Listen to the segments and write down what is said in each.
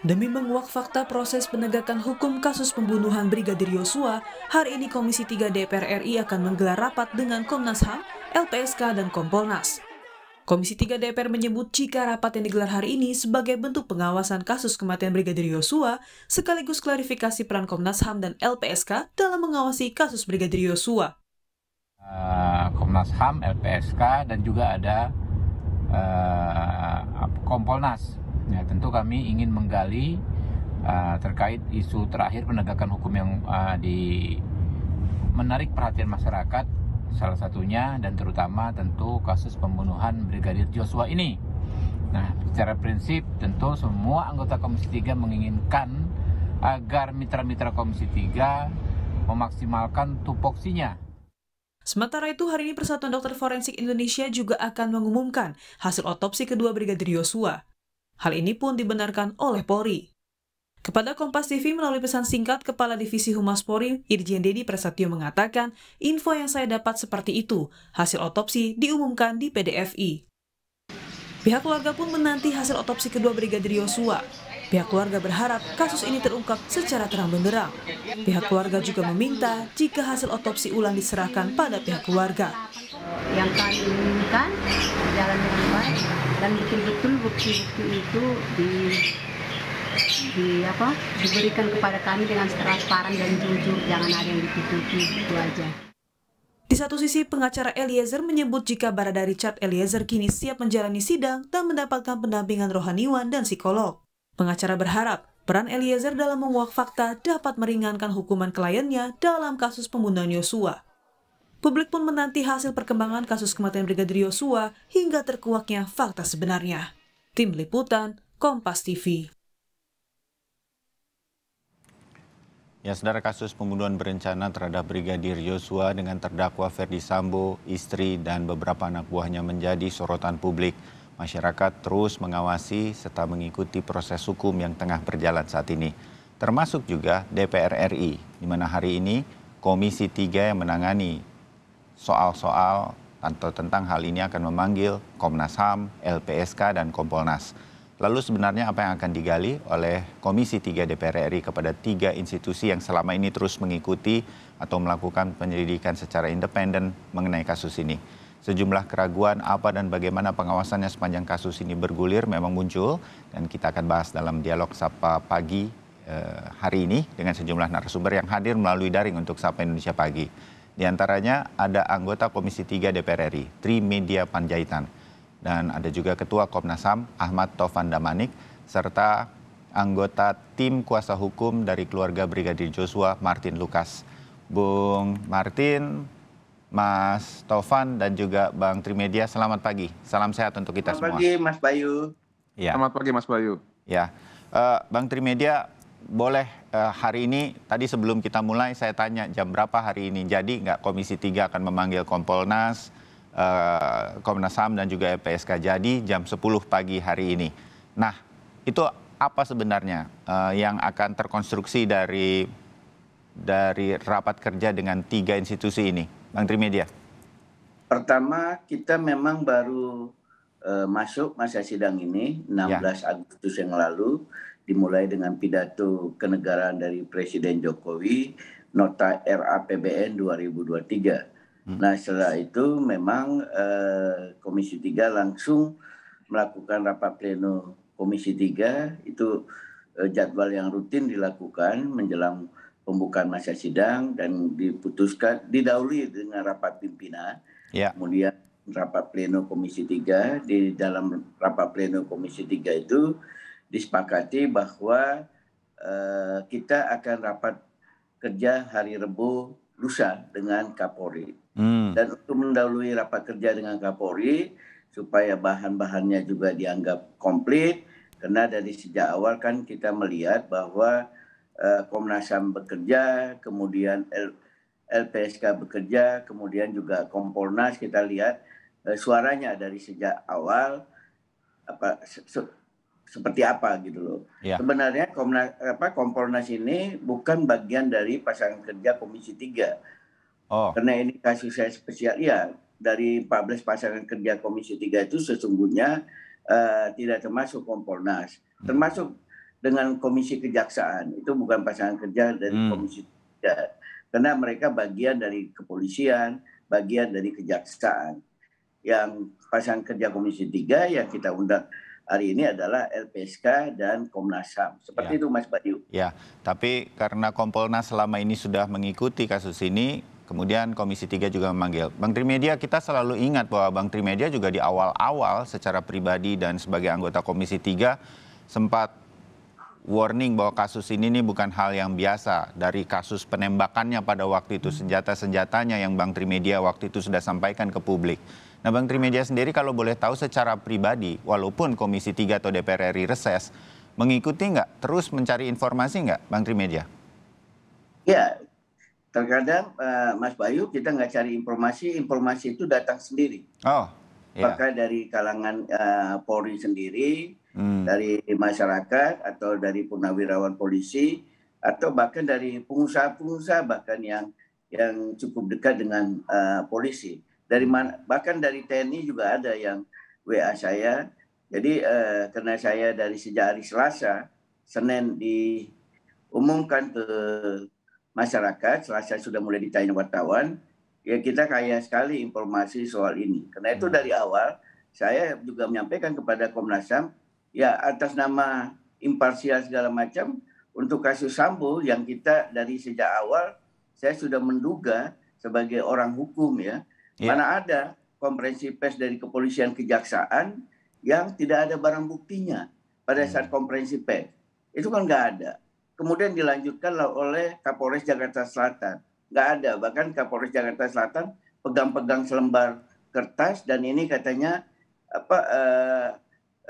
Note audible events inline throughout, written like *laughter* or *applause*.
Demi menguak fakta proses penegakan hukum kasus pembunuhan Brigadir Yosua, hari ini Komisi 3 DPR RI akan menggelar rapat dengan Komnas HAM, LPSK, dan Kompolnas. Komisi 3 DPR menyebut jika rapat yang digelar hari ini sebagai bentuk pengawasan kasus kematian Brigadir Yosua, sekaligus klarifikasi peran Komnas HAM dan LPSK dalam mengawasi kasus Brigadir Yosua. Uh, Komnas HAM, LPSK, dan juga ada uh, Kompolnas Ya, tentu kami ingin menggali uh, terkait isu terakhir penegakan hukum yang uh, di menarik perhatian masyarakat salah satunya dan terutama tentu kasus pembunuhan Brigadir Joshua ini. Nah, secara prinsip tentu semua anggota Komisi 3 menginginkan agar mitra-mitra Komisi 3 memaksimalkan tupoksinya Sementara itu, hari ini Persatuan Dokter Forensik Indonesia juga akan mengumumkan hasil otopsi kedua Brigadir Yosua. Hal ini pun dibenarkan oleh Polri. Kepada Kompas TV melalui pesan singkat, Kepala Divisi Humas Polri, Irjen Dedi Prasetyo mengatakan, info yang saya dapat seperti itu, hasil otopsi diumumkan di PDFI. Pihak keluarga pun menanti hasil otopsi kedua Brigadir Yosua. Pihak keluarga berharap kasus ini terungkap secara terang benderang. Pihak keluarga juga meminta jika hasil otopsi ulang diserahkan pada pihak keluarga. Yang kami dilakukan berjalan dengan baik dan betul-betul bukti-bukti itu di di apa diberikan kepada kami dengan transparan dan jujur jangan ada yang ditutupi itu aja di satu sisi, pengacara Eliezer menyebut jika Barada Richard Eliezer kini siap menjalani sidang dan mendapatkan pendampingan rohaniwan dan psikolog. Pengacara berharap peran Eliezer dalam menguak fakta dapat meringankan hukuman kliennya dalam kasus pembunuhan Yosua. Publik pun menanti hasil perkembangan kasus kematian Brigadir Yosua hingga terkuaknya fakta sebenarnya. Tim Liputan, Kompas TV. Ya, saudara kasus pembunuhan berencana terhadap Brigadir Yosua dengan terdakwa Ferdi Sambo, istri, dan beberapa anak buahnya menjadi sorotan publik. Masyarakat terus mengawasi serta mengikuti proses hukum yang tengah berjalan saat ini. Termasuk juga DPR RI, di mana hari ini Komisi 3 yang menangani soal-soal atau tentang hal ini akan memanggil Komnas HAM, LPSK, dan Kompolnas. Lalu sebenarnya apa yang akan digali oleh Komisi 3 DPR RI kepada tiga institusi yang selama ini terus mengikuti atau melakukan penyelidikan secara independen mengenai kasus ini. Sejumlah keraguan apa dan bagaimana pengawasannya sepanjang kasus ini bergulir memang muncul dan kita akan bahas dalam dialog Sapa Pagi eh, hari ini dengan sejumlah narasumber yang hadir melalui daring untuk Sapa Indonesia Pagi. Di antaranya ada anggota Komisi 3 DPR RI, Tri Media Panjaitan, dan ada juga Ketua Komnas HAM Ahmad Tovan Damanik, serta anggota tim kuasa hukum dari keluarga Brigadir Joshua Martin Lukas. Bung Martin, Mas Tovan dan juga Bang Trimedia, selamat pagi. Salam sehat untuk kita selamat semua. Iya. Selamat pagi Mas Bayu. Ya. Selamat pagi Mas Bayu. Ya. Uh, Bang Trimedia, boleh uh, hari ini tadi sebelum kita mulai saya tanya jam berapa hari ini jadi nggak Komisi 3 akan memanggil Kompolnas, uh, Komnas HAM dan juga LPSK jadi jam 10 pagi hari ini. Nah itu apa sebenarnya uh, yang akan terkonstruksi dari dari rapat kerja dengan tiga institusi ini, Bang Trimedia? Pertama kita memang baru uh, masuk masa sidang ini 16 ya. Agustus yang lalu dimulai dengan pidato kenegaraan dari Presiden Jokowi nota RAPBN 2023. Hmm. Nah, setelah itu memang eh, Komisi 3 langsung melakukan rapat pleno Komisi 3 itu eh, jadwal yang rutin dilakukan menjelang pembukaan masa sidang dan diputuskan didahului dengan rapat pimpinan. Ya. Kemudian rapat pleno Komisi 3 di dalam rapat pleno Komisi 3 itu disepakati bahwa uh, kita akan rapat kerja hari rebo lusa dengan Kapolri. Hmm. Dan untuk mendahului rapat kerja dengan Kapolri supaya bahan-bahannya juga dianggap komplit karena dari sejak awal kan kita melihat bahwa uh, Komnas HAM bekerja, kemudian L LPSK bekerja, kemudian juga Kompolnas kita lihat uh, suaranya dari sejak awal apa seperti apa gitu loh. Ya. Sebenarnya Komnas, apa, Kompolnas ini bukan bagian dari pasangan kerja Komisi 3. Oh. Karena ini kasus saya spesial, ya dari 14 pasangan kerja Komisi 3 itu sesungguhnya uh, tidak termasuk Kompolnas. Hmm. Termasuk dengan Komisi Kejaksaan, itu bukan pasangan kerja dari hmm. Komisi 3. Karena mereka bagian dari kepolisian, bagian dari kejaksaan. Yang pasangan kerja Komisi 3 yang kita undang hari ini adalah LPSK dan Komnas HAM. Seperti ya. itu Mas Bayu. Ya, tapi karena Kompolnas selama ini sudah mengikuti kasus ini, kemudian Komisi 3 juga memanggil. Bang Trimedia, kita selalu ingat bahwa Bang Trimedia juga di awal-awal secara pribadi dan sebagai anggota Komisi 3 sempat warning bahwa kasus ini nih bukan hal yang biasa dari kasus penembakannya pada waktu itu senjata-senjatanya yang Bang Trimedia waktu itu sudah sampaikan ke publik. Nah Bang Trimedia sendiri kalau boleh tahu secara pribadi, walaupun Komisi 3 atau DPR RI reses, mengikuti nggak, terus mencari informasi nggak Bang Trimedia? Ya, terkadang uh, Mas Bayu kita nggak cari informasi, informasi itu datang sendiri. Oh, ya. Apakah dari kalangan uh, Polri sendiri, hmm. dari masyarakat atau dari purnawirawan polisi atau bahkan dari pengusaha-pengusaha bahkan yang yang cukup dekat dengan uh, polisi dari mana, bahkan dari TNI juga ada yang WA saya. Jadi eh, karena saya dari sejak hari Selasa, Senin diumumkan ke masyarakat, Selasa sudah mulai ditanya wartawan, ya kita kaya sekali informasi soal ini. Karena itu hmm. dari awal saya juga menyampaikan kepada Komnas HAM, ya atas nama imparsial segala macam, untuk kasus Sambo yang kita dari sejak awal saya sudah menduga sebagai orang hukum ya, Yeah. Mana ada konferensi pers dari kepolisian kejaksaan yang tidak ada barang buktinya pada saat hmm. konferensi pers. Itu kan nggak ada. Kemudian dilanjutkan oleh Kapolres Jakarta Selatan. Nggak ada. Bahkan Kapolres Jakarta Selatan pegang-pegang selembar kertas dan ini katanya apa uh,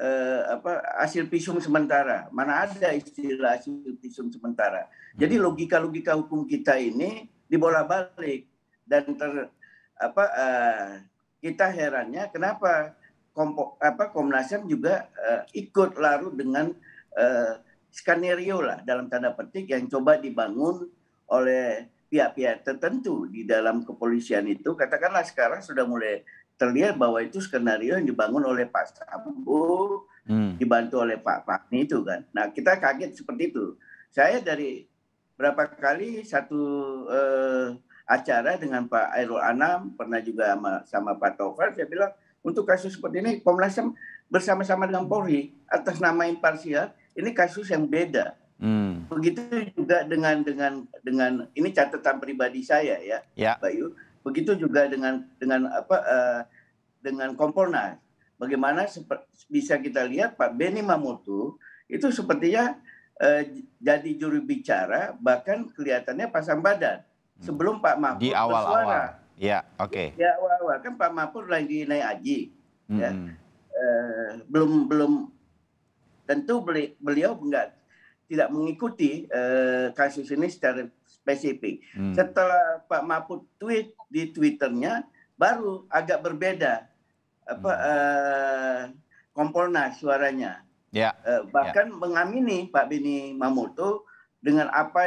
uh, apa hasil visum sementara. Mana ada istilah hasil visum sementara. Jadi hmm. logika-logika hukum kita ini dibolak-balik dan ter, apa uh, kita herannya kenapa kompo, apa Komnas HAM juga uh, ikut larut dengan uh, skenario lah dalam tanda petik yang coba dibangun oleh pihak-pihak tertentu di dalam kepolisian itu katakanlah sekarang sudah mulai terlihat bahwa itu skenario yang dibangun oleh Pak Sambo hmm. dibantu oleh Pak Fahmi itu kan. Nah kita kaget seperti itu. Saya dari berapa kali satu eh, acara dengan Pak Airul Anam, pernah juga sama, sama Pak Taufan, saya bilang untuk kasus seperti ini Komnas HAM bersama-sama dengan Polri atas nama imparsial, ini kasus yang beda. Hmm. Begitu juga dengan dengan dengan ini catatan pribadi saya ya, ya. Bayu. Begitu juga dengan dengan apa uh, dengan Kompolnas. Bagaimana bisa kita lihat Pak Beni Mamutu itu sepertinya uh, jadi juru bicara bahkan kelihatannya pasang badan. Hmm. sebelum Pak Mahfud di awal bersuara. awal. Ya, oke. Okay. Di awal awal kan Pak Mahfud lagi naik haji. Ya. Hmm. Ya. E, belum belum tentu beli, beliau enggak tidak mengikuti e, kasus ini secara spesifik. Hmm. Setelah Pak Mahfud tweet di twitternya baru agak berbeda apa hmm. e, Kompolnas suaranya. Ya. Eh, bahkan yeah. mengamini Pak Bini Mamoto dengan apa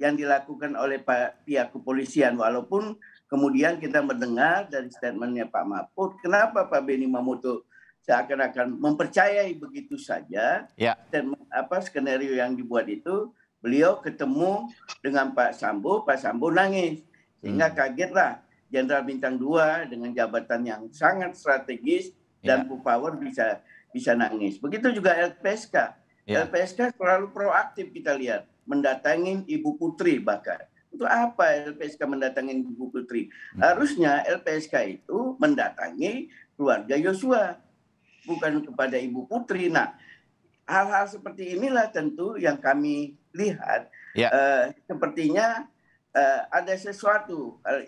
yang dilakukan oleh pihak kepolisian walaupun kemudian kita mendengar dari statementnya Pak Mahfud kenapa Pak Beni Mamoto seakan-akan mempercayai begitu saja ya. dan apa skenario yang dibuat itu beliau ketemu dengan Pak Sambo Pak Sambo nangis sehingga hmm. kagetlah Jenderal bintang dua dengan jabatan yang sangat strategis dan yeah. power bisa bisa nangis. Begitu juga LPSK. ya. LPSK selalu proaktif kita lihat mendatangi Ibu Putri bahkan. Untuk apa LPSK mendatangi Ibu Putri? Hmm. Harusnya LPSK itu mendatangi keluarga Yosua, bukan kepada Ibu Putri. Nah, hal-hal seperti inilah tentu yang kami lihat. Ya. Uh, sepertinya uh, ada sesuatu uh,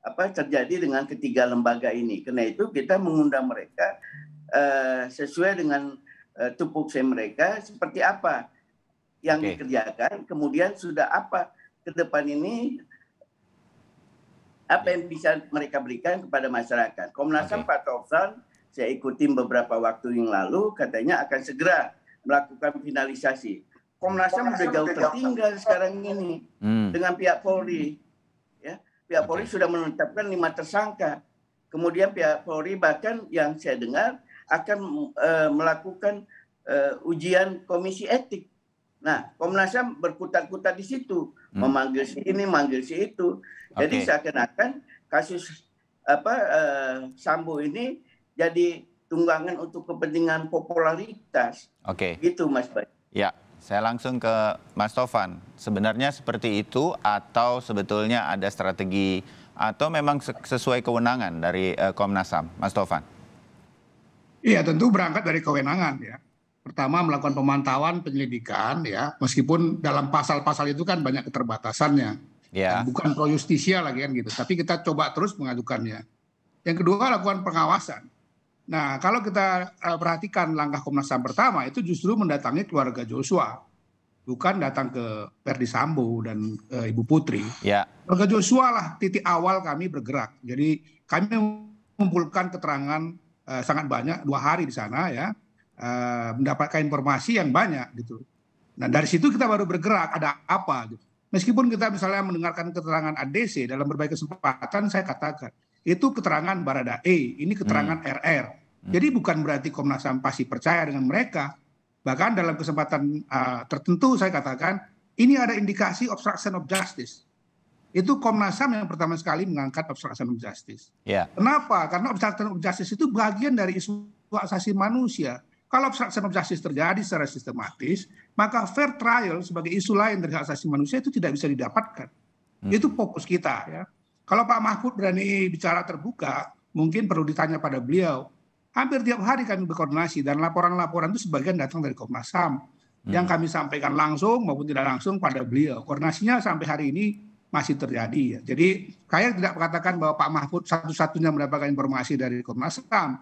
apa terjadi dengan ketiga lembaga ini. Karena itu kita mengundang mereka uh, sesuai dengan uh, saya mereka seperti apa yang okay. dikerjakan, kemudian sudah apa ke depan ini apa yang bisa mereka berikan kepada masyarakat. Komnas HAM okay. Pak Taufan saya ikutin beberapa waktu yang lalu katanya akan segera melakukan finalisasi. Komnas HAM sudah jauh tertinggal sekarang ini hmm. dengan pihak Polri. Ya, pihak okay. Polri sudah menetapkan lima tersangka. Kemudian pihak Polri bahkan yang saya dengar akan uh, melakukan uh, ujian komisi etik Nah, Komnas HAM berkutat-kutat di situ, hmm. memanggil si ini, manggil si itu. Jadi okay. seakan-akan kasus apa eh, Sambo ini jadi tunggangan untuk kepentingan popularitas. Oke. Okay. Gitu Mas Bay. Ya, saya langsung ke Mas Tovan. Sebenarnya seperti itu atau sebetulnya ada strategi atau memang sesuai kewenangan dari eh, Komnas HAM, Mas Tovan? Iya, tentu berangkat dari kewenangan ya pertama melakukan pemantauan penyelidikan ya meskipun dalam pasal-pasal itu kan banyak keterbatasannya yeah. bukan pro justisia lagi kan gitu tapi kita coba terus mengajukannya yang kedua lakukan pengawasan nah kalau kita e, perhatikan langkah Komnas Ham pertama itu justru mendatangi keluarga Joshua bukan datang ke Ferdi Sambo dan e, Ibu Putri yeah. keluarga Joshua lah titik awal kami bergerak jadi kami mengumpulkan keterangan e, sangat banyak dua hari di sana ya Eh, mendapatkan informasi yang banyak gitu. Nah dari situ kita baru bergerak ada apa gitu. Meskipun kita misalnya mendengarkan keterangan ADC dalam berbagai kesempatan saya katakan itu keterangan Barada E, ini keterangan hmm. RR. Hmm. Jadi bukan berarti Komnas HAM pasti percaya dengan mereka. Bahkan dalam kesempatan uh, tertentu saya katakan ini ada indikasi obstruction of justice. Itu Komnas HAM yang pertama sekali mengangkat obstruction of justice. Yeah. Kenapa? Karena obstruction of justice itu bagian dari isu asasi manusia. Kalau obstruction of justice terjadi secara sistematis, maka fair trial sebagai isu lain dari hak asasi manusia itu tidak bisa didapatkan. Hmm. Itu fokus kita ya. Kalau Pak Mahfud berani bicara terbuka, mungkin perlu ditanya pada beliau. Hampir tiap hari kami berkoordinasi dan laporan-laporan itu sebagian datang dari Komnas HAM hmm. yang kami sampaikan langsung maupun tidak langsung pada beliau. Koordinasinya sampai hari ini masih terjadi ya. Jadi saya tidak mengatakan bahwa Pak Mahfud satu-satunya mendapatkan informasi dari Komnas HAM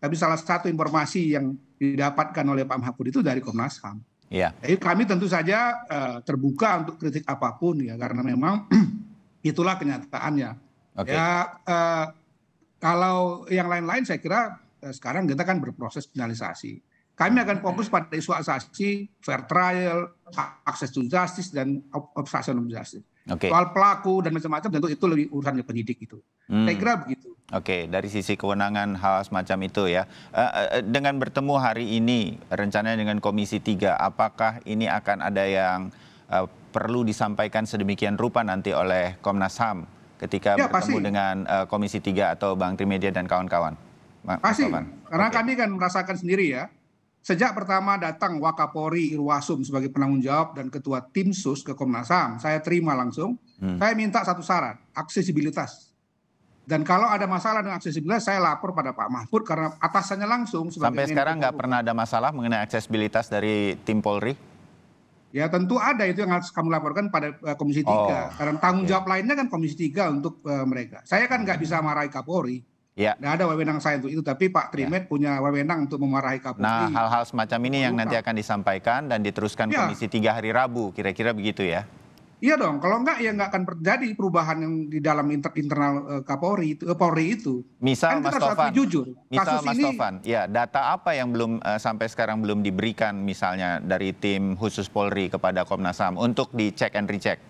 tapi salah satu informasi yang didapatkan oleh Pak Mahfud itu dari Komnas HAM. Ya. Jadi kami tentu saja uh, terbuka untuk kritik apapun ya karena memang *clears throat* itulah kenyataannya. Okay. Ya uh, kalau yang lain-lain saya kira uh, sekarang kita kan berproses finalisasi. Kami akan fokus pada isu asasi, fair trial, akses to justice dan obstruction of justice. Okay. Soal pelaku dan macam-macam tentu itu lebih urusan penyidik itu. Hmm. Saya kira begitu. Oke, okay, dari sisi kewenangan hal semacam itu ya. Eh, eh, eh, dengan bertemu hari ini rencananya dengan Komisi 3, apakah ini akan ada yang perlu disampaikan sedemikian rupa nanti oleh Komnas HAM ketika ya, bertemu pasti. dengan Komisi 3 atau Bang Trimedia dan kawan-kawan? Pasti, kawan. karena okay. kami kan merasakan sendiri ya Sejak pertama datang Wakapori Irwasum sebagai penanggung jawab dan ketua tim sus ke Komnas HAM, saya terima langsung. Hmm. Saya minta satu syarat, aksesibilitas. Dan kalau ada masalah dengan aksesibilitas, saya lapor pada Pak Mahfud karena atasannya langsung. Sampai sekarang nggak pernah ada masalah mengenai aksesibilitas dari tim Polri? Ya tentu ada itu yang harus kamu laporkan pada uh, Komisi Tiga Oh, Karena tanggung jawab yeah. lainnya kan Komisi Tiga untuk uh, mereka. Saya kan nggak hmm. bisa marahi Kapolri. Ya. Nggak ada wewenang saya untuk itu, tapi Pak Trimet ya. punya wewenang untuk memarahi Kapolri. Nah, hal-hal semacam ini yang nanti akan disampaikan dan diteruskan ya. komisi tiga hari Rabu, kira-kira begitu ya? Iya dong, kalau enggak ya enggak akan terjadi perubahan yang di dalam inter internal uh, Kapolri itu, uh, Polri itu. Misal kan Mas Tovan, jujur. Misal Mas ini, Tovan, ya data apa yang belum uh, sampai sekarang belum diberikan misalnya dari tim khusus Polri kepada Komnas HAM untuk dicek and recheck?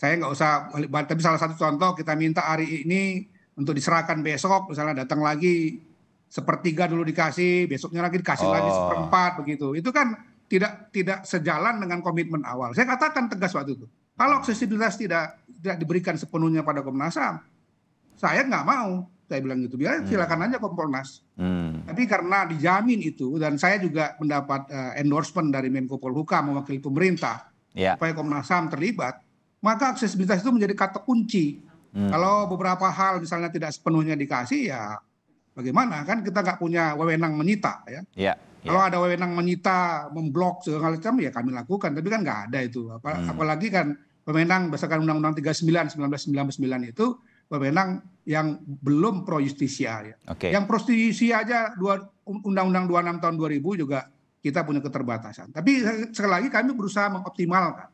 Saya nggak usah, tapi salah satu contoh kita minta hari ini untuk diserahkan besok misalnya datang lagi sepertiga dulu dikasih besoknya lagi dikasih oh. lagi seperempat begitu itu kan tidak tidak sejalan dengan komitmen awal saya katakan tegas waktu itu kalau aksesibilitas tidak tidak diberikan sepenuhnya pada Komnas Ham saya nggak mau saya bilang gitu biar hmm. silakan aja Kompolnas hmm. tapi karena dijamin itu dan saya juga mendapat uh, endorsement dari Menko Polhukam mewakili pemerintah yeah. supaya Komnas Ham terlibat maka aksesibilitas itu menjadi kata kunci Hmm. Kalau beberapa hal misalnya tidak sepenuhnya dikasih ya bagaimana kan kita nggak punya wewenang menyita ya. Yeah. Yeah. Kalau ya. ada wewenang menyita, memblok segala macam ya kami lakukan, tapi kan nggak ada itu. Apa, hmm. Apalagi kan wewenang berdasarkan Undang-Undang 39 1999 itu wewenang yang belum pro justisia ya. Okay. Yang pro justisia aja undang Undang-Undang 26 tahun 2000 juga kita punya keterbatasan. Tapi sekali lagi kami berusaha mengoptimalkan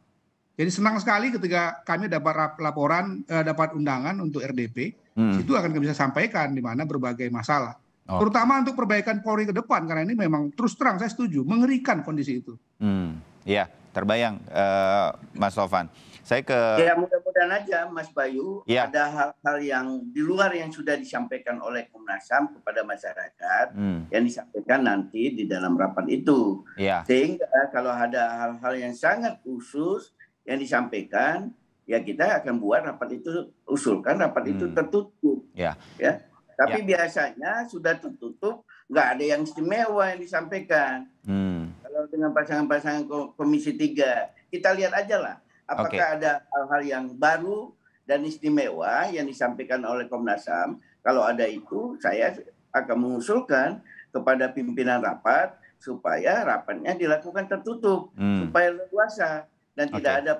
jadi senang sekali ketika kami dapat laporan, eh, dapat undangan untuk RDP, hmm. itu akan kami bisa sampaikan di mana berbagai masalah. Oh. Terutama untuk perbaikan Polri ke depan karena ini memang terus terang saya setuju mengerikan kondisi itu. Hmm. Ya, terbayang uh, Mas Sofan. Saya ke Ya, mudah-mudahan aja Mas Bayu ya. ada hal-hal yang di luar yang sudah disampaikan oleh Komnas HAM kepada masyarakat hmm. yang disampaikan nanti di dalam rapat itu. Ya. Sehingga kalau ada hal-hal yang sangat khusus yang disampaikan ya kita akan buat rapat itu usulkan rapat hmm. itu tertutup ya, ya. tapi ya. biasanya sudah tertutup nggak ada yang istimewa yang disampaikan hmm. kalau dengan pasangan-pasangan komisi tiga kita lihat aja lah apakah okay. ada hal-hal yang baru dan istimewa yang disampaikan oleh Komnas Ham kalau ada itu saya akan mengusulkan kepada pimpinan rapat supaya rapatnya dilakukan tertutup hmm. supaya leluasa dan okay. tidak ada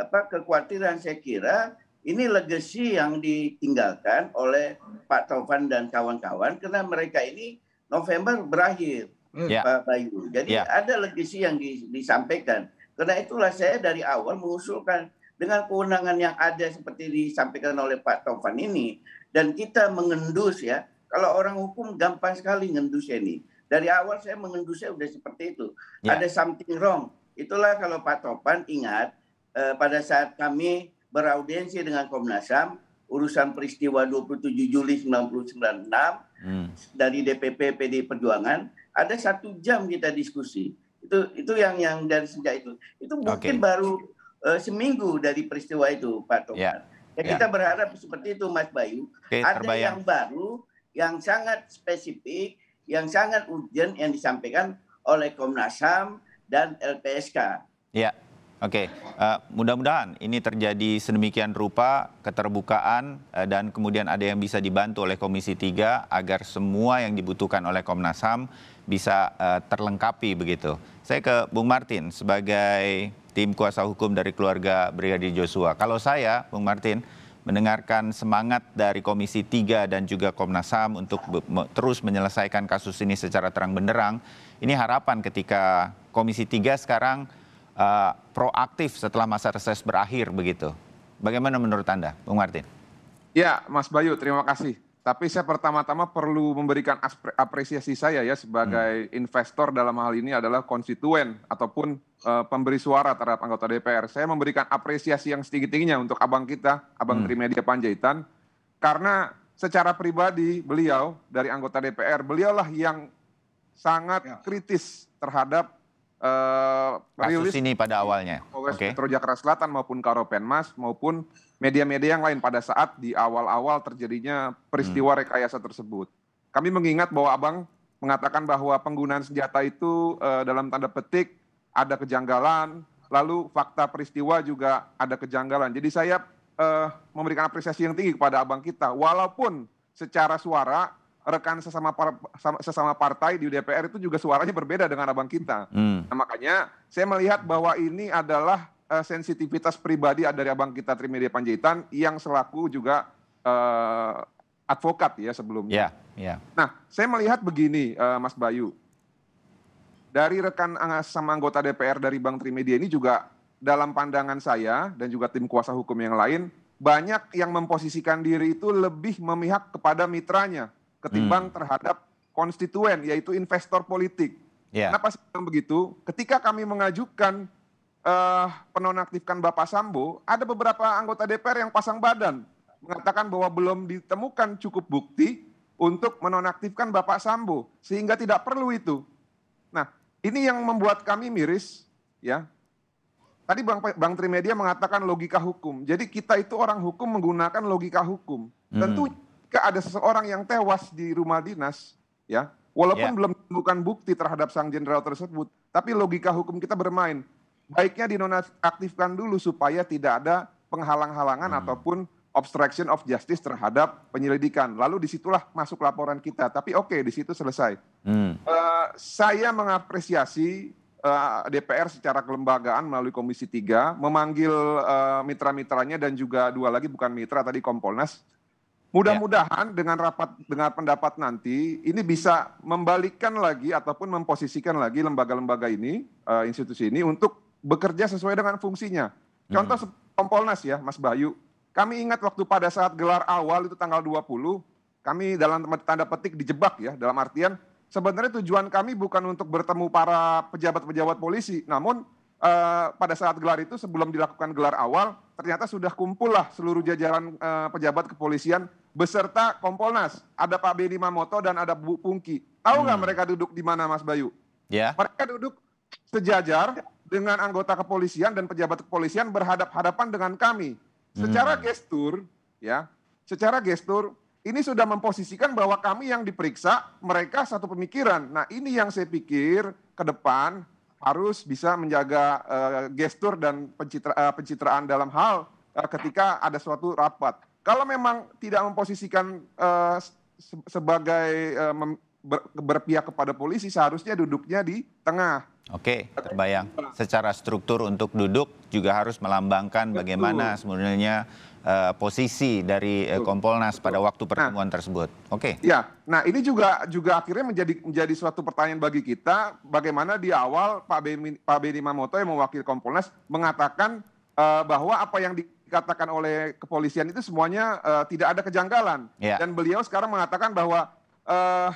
apa kekhawatiran saya kira ini legasi yang ditinggalkan oleh Pak Taufan dan kawan-kawan karena mereka ini November berakhir hmm. yeah. Pak Bayu. Jadi yeah. ada legasi yang disampaikan. Karena itulah saya dari awal mengusulkan dengan kewenangan yang ada seperti disampaikan oleh Pak Taufan ini dan kita mengendus ya. Kalau orang hukum gampang sekali ngendusnya ini. Dari awal saya mengendusnya udah seperti itu. Yeah. Ada something wrong Itulah kalau Pak Topan ingat eh, pada saat kami beraudiensi dengan Komnas HAM urusan peristiwa 27 Juli 1996 hmm. dari DPP PD Perjuangan ada satu jam kita diskusi itu itu yang yang dari sejak itu itu mungkin okay. baru eh, seminggu dari peristiwa itu Pak Topan. Yeah. Ya, kita berharap seperti itu Mas Bayu. okay, ada terbayang. yang baru, yang sangat spesifik, yang sangat urgent yang disampaikan oleh Komnas HAM, dan LPSK. Ya, oke. Okay. Uh, eh, mudah-mudahan ini terjadi sedemikian rupa keterbukaan uh, dan kemudian ada yang bisa dibantu oleh Komisi 3 agar semua yang dibutuhkan oleh Komnas HAM bisa uh, terlengkapi begitu. Saya ke Bung Martin sebagai tim kuasa hukum dari keluarga Brigadir Joshua. Kalau saya, Bung Martin, mendengarkan semangat dari Komisi 3 dan juga Komnas HAM untuk terus menyelesaikan kasus ini secara terang benderang. Ini harapan ketika Komisi 3 sekarang uh, proaktif setelah masa reses berakhir begitu. Bagaimana menurut Anda, Bung Martin? Ya, Mas Bayu, terima kasih. Tapi saya pertama-tama perlu memberikan apresiasi saya ya sebagai hmm. investor dalam hal ini adalah konstituen ataupun uh, pemberi suara terhadap anggota DPR. Saya memberikan apresiasi yang setinggi-tingginya untuk abang kita, Abang hmm. Trimedia Panjaitan karena secara pribadi beliau dari anggota DPR, beliaulah yang sangat ya. kritis terhadap uh, kasus rilis ini pada awalnya. Polres okay. Metro Jakarta Selatan maupun Karopenmas maupun media-media yang lain pada saat di awal-awal terjadinya peristiwa hmm. rekayasa tersebut. Kami mengingat bahwa Abang mengatakan bahwa penggunaan senjata itu uh, dalam tanda petik ada kejanggalan, lalu fakta peristiwa juga ada kejanggalan. Jadi saya uh, memberikan apresiasi yang tinggi kepada Abang kita walaupun secara suara rekan sesama par, sesama partai di DPR itu juga suaranya berbeda dengan abang kita. Hmm. Nah, makanya saya melihat bahwa ini adalah uh, sensitivitas pribadi dari abang kita Trimedia Panjaitan yang selaku juga uh, advokat ya sebelumnya. Yeah, yeah. Nah, saya melihat begini uh, Mas Bayu. Dari rekan sama anggota DPR dari Bang Trimedia ini juga dalam pandangan saya dan juga tim kuasa hukum yang lain banyak yang memposisikan diri itu lebih memihak kepada mitranya ketimbang hmm. terhadap konstituen yaitu investor politik. Yeah. Kenapa sih begitu? Ketika kami mengajukan uh, penonaktifkan Bapak Sambo, ada beberapa anggota DPR yang pasang badan mengatakan bahwa belum ditemukan cukup bukti untuk menonaktifkan Bapak Sambo sehingga tidak perlu itu. Nah, ini yang membuat kami miris ya. Tadi Bang Bang Trimedia mengatakan logika hukum. Jadi kita itu orang hukum menggunakan logika hukum. Hmm. Tentu ketika ada seseorang yang tewas di rumah dinas, ya, walaupun yeah. belum ditemukan bukti terhadap sang jenderal tersebut, tapi logika hukum kita bermain. Baiknya dinonaktifkan dulu supaya tidak ada penghalang-halangan hmm. ataupun obstruction of justice terhadap penyelidikan. Lalu disitulah masuk laporan kita. Tapi oke, okay, di situ selesai. Hmm. Uh, saya mengapresiasi uh, eh, DPR secara kelembagaan melalui Komisi 3 memanggil uh, mitra-mitranya dan juga dua lagi bukan mitra tadi Kompolnas Ya. Mudah-mudahan ya. dengan rapat dengan pendapat nanti ini bisa membalikkan lagi ataupun memposisikan lagi lembaga-lembaga ini, uh, institusi ini untuk bekerja sesuai dengan fungsinya. Hmm. Contoh hmm. Kompolnas ya, Mas Bayu. Kami ingat waktu pada saat gelar awal itu tanggal 20, kami dalam tanda petik dijebak ya, dalam artian sebenarnya tujuan kami bukan untuk bertemu para pejabat-pejabat polisi, namun uh, pada saat gelar itu sebelum dilakukan gelar awal ternyata sudah kumpul lah seluruh jajaran uh, pejabat kepolisian beserta Kompolnas. Ada Pak Beni Mamoto dan ada Bu Pungki. Tahu nggak hmm. mereka duduk di mana Mas Bayu? Ya. Mereka duduk sejajar dengan anggota kepolisian dan pejabat kepolisian berhadap-hadapan dengan kami. Secara hmm. gestur, ya, secara gestur ini sudah memposisikan bahwa kami yang diperiksa mereka satu pemikiran. Nah ini yang saya pikir ke depan harus bisa menjaga uh, gestur dan pencitra, uh, pencitraan dalam hal uh, ketika ada suatu rapat kalau memang tidak memposisikan uh, se sebagai uh, ber berpihak kepada polisi seharusnya duduknya di tengah. Oke, terbayang. Secara struktur untuk duduk juga harus melambangkan Betul. bagaimana sebenarnya uh, posisi dari uh, Kompolnas Betul. pada waktu nah. pertemuan nah, tersebut. Oke. Okay. Ya. Nah, ini juga juga akhirnya menjadi menjadi suatu pertanyaan bagi kita bagaimana di awal Pak Beni Pak Beni Mamoto yang mewakili Kompolnas mengatakan uh, bahwa apa yang di dikatakan oleh kepolisian itu semuanya uh, tidak ada kejanggalan. Yeah. Dan beliau sekarang mengatakan bahwa uh,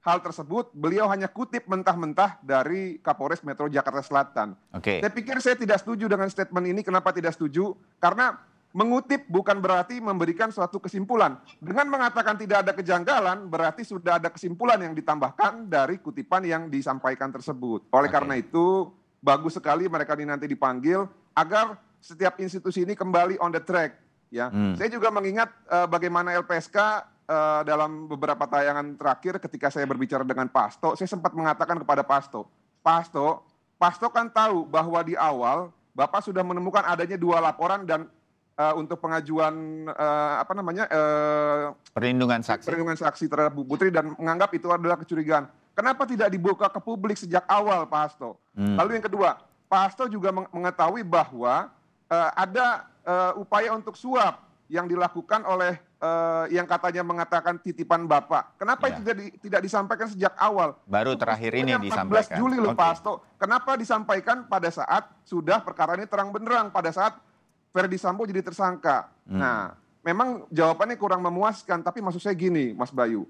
hal tersebut beliau hanya kutip mentah-mentah dari Kapolres Metro Jakarta Selatan. Okay. Saya pikir saya tidak setuju dengan statement ini. Kenapa tidak setuju? Karena mengutip bukan berarti memberikan suatu kesimpulan. Dengan mengatakan tidak ada kejanggalan berarti sudah ada kesimpulan yang ditambahkan dari kutipan yang disampaikan tersebut. Oleh okay. karena itu bagus sekali mereka ini nanti dipanggil agar setiap institusi ini kembali on the track. Ya, hmm. saya juga mengingat uh, bagaimana LPSK uh, eh, dalam beberapa tayangan terakhir ketika saya berbicara dengan Pasto, saya sempat mengatakan kepada Pasto, Pasto, Pasto kan tahu bahwa di awal Bapak sudah menemukan adanya dua laporan dan uh, untuk pengajuan uh, apa namanya uh, perlindungan saksi perlindungan saksi terhadap Bu Putri dan menganggap itu adalah kecurigaan. Kenapa tidak dibuka ke publik sejak awal, Pak Hasto? Hmm. Lalu yang kedua, Pak Hasto juga mengetahui bahwa uh, ada uh, upaya untuk suap yang dilakukan oleh uh, yang katanya mengatakan titipan Bapak. Kenapa ya. itu tidak, di, tidak disampaikan sejak awal? Baru terakhir ini 14 disampaikan. Juli loh okay. Pak Kenapa disampaikan pada saat sudah perkara ini terang benderang pada saat Ferdi Sambo jadi tersangka. Hmm. Nah, memang jawabannya kurang memuaskan tapi maksud saya gini Mas Bayu.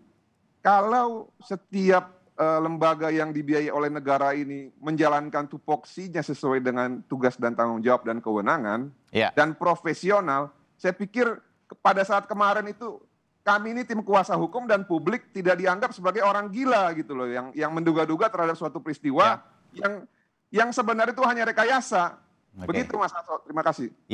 Kalau setiap uh, lembaga yang dibiayai oleh negara ini menjalankan tupoksinya sesuai dengan tugas dan tanggung jawab dan kewenangan yeah. dan profesional, saya pikir pada saat kemarin itu kami ini tim kuasa hukum dan publik tidak dianggap sebagai orang gila gitu loh yang yang menduga-duga terhadap suatu peristiwa yeah. yang yang sebenarnya itu hanya rekayasa. Okay. Begitu Mas Ato, terima kasih. Yeah.